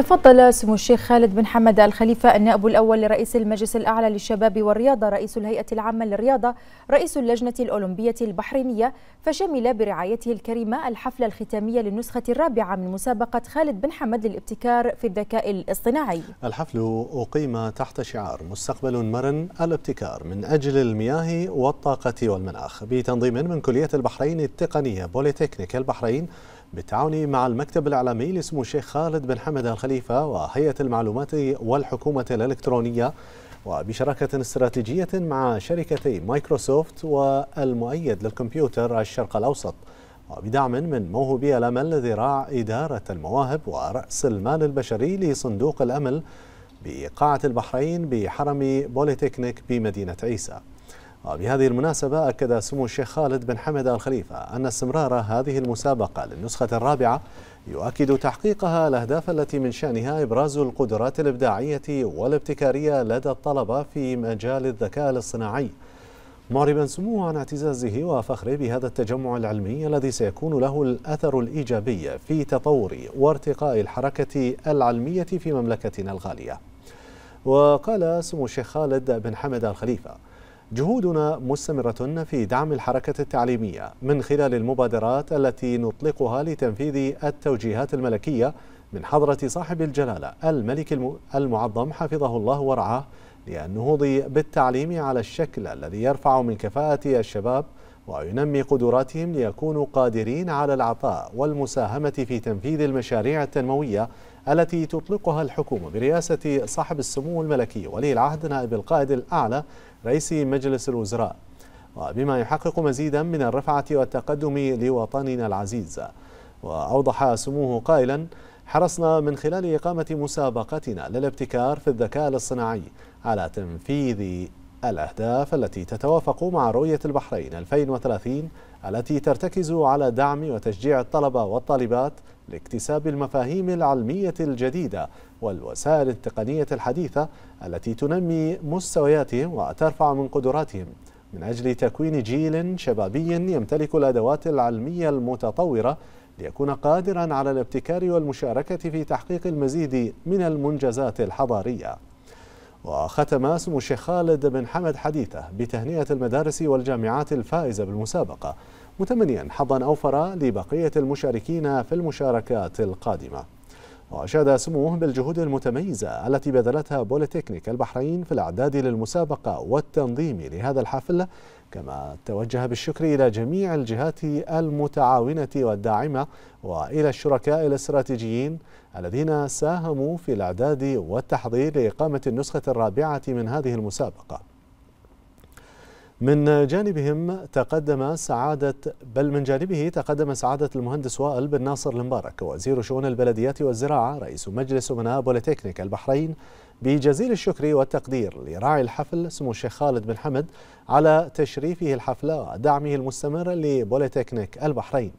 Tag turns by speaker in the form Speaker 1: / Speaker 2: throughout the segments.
Speaker 1: تفضل سمو الشيخ خالد بن حمد الخليفة النائب الأول لرئيس المجلس الأعلى للشباب والرياضة رئيس الهيئة العامة للرياضة رئيس اللجنة الأولمبية البحرينية فشمل برعايته الكريمة الحفلة الختامية للنسخة الرابعة من مسابقة خالد بن حمد للابتكار في الذكاء الاصطناعي الحفل أقيم تحت شعار مستقبل مرن الابتكار من أجل المياه والطاقة والمناخ بتنظيم من كلية البحرين التقنية بوليتكنيك البحرين بالتعاون مع المكتب الإعلامي لسمو الشيخ خالد بن حمد الخليفة الخليفة وهيئة المعلومات والحكومة الإلكترونية وبشراكة استراتيجية مع شركتي مايكروسوفت والمؤيد للكمبيوتر الشرق الأوسط وبدعم من موهوبي الأمل ذراع إدارة المواهب ورأس المال البشري لصندوق الأمل بقاعة البحرين بحرم بوليتكنيك بمدينة عيسى وبهذه آه، المناسبة أكد سمو الشيخ خالد بن حمد آل خليفة أن استمرار هذه المسابقة للنسخة الرابعة يؤكد تحقيقها الأهداف التي من شأنها إبراز القدرات الإبداعية والابتكارية لدى الطلبة في مجال الذكاء الاصطناعي معربا سموه عن اعتزازه وفخره بهذا التجمع العلمي الذي سيكون له الأثر الإيجابي في تطور وارتقاء الحركة العلمية في مملكتنا الغالية وقال سمو الشيخ خالد بن حمد الخليفة جهودنا مستمرة في دعم الحركة التعليمية من خلال المبادرات التي نطلقها لتنفيذ التوجيهات الملكية من حضرة صاحب الجلالة الملك المعظم حفظه الله ورعاه للنهوض بالتعليم على الشكل الذي يرفع من كفاءة الشباب وينمي قدراتهم ليكونوا قادرين على العطاء والمساهمة في تنفيذ المشاريع التنموية التي تطلقها الحكومة برئاسة صاحب السمو الملكي ولي العهد نائب القائد الأعلى رئيس مجلس الوزراء وبما يحقق مزيدا من الرفعة والتقدم لوطننا العزيز وأوضح سموه قائلا حرصنا من خلال إقامة مسابقتنا للابتكار في الذكاء الاصطناعي على تنفيذ الأهداف التي تتوافق مع رؤية البحرين 2030 التي ترتكز على دعم وتشجيع الطلبة والطالبات لاكتساب المفاهيم العلمية الجديدة والوسائل التقنية الحديثة التي تنمي مستوياتهم وترفع من قدراتهم من أجل تكوين جيل شبابي يمتلك الأدوات العلمية المتطورة ليكون قادرا على الابتكار والمشاركة في تحقيق المزيد من المنجزات الحضارية وختم سمو الشيخ خالد بن حمد حديثه بتهنئة المدارس والجامعات الفائزة بالمسابقة متمنيا حظا أوفر لبقية المشاركين في المشاركات القادمة وأشاد سموه بالجهود المتميزة التي بذلتها بوليتكنيك البحرين في الإعداد للمسابقة والتنظيم لهذا الحفل كما توجه بالشكر إلى جميع الجهات المتعاونة والداعمة وإلى الشركاء الاستراتيجيين الذين ساهموا في الإعداد والتحضير لإقامة النسخة الرابعة من هذه المسابقة من جانبهم تقدم سعادة بل من جانبه تقدم سعادة المهندس وائل بن ناصر المبارك وزير شؤون البلديات والزراعة رئيس مجلس أمناء بوليتكنيك البحرين بجزيل الشكر والتقدير لراعي الحفل سمو الشيخ خالد بن حمد على تشريفه الحفلة ودعمه المستمر لبوليتكنيك البحرين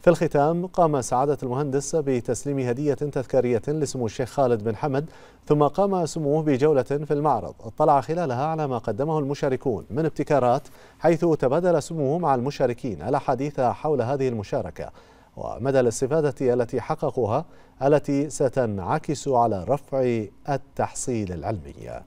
Speaker 1: في الختام قام سعادة المهندس بتسليم هدية تذكارية لسمو الشيخ خالد بن حمد ثم قام سموه بجولة في المعرض اطلع خلالها على ما قدمه المشاركون من ابتكارات حيث تبادل سموه مع المشاركين الأحاديث حول هذه المشاركة ومدى الاستفادة التي حققوها التي ستنعكس على رفع التحصيل العلمي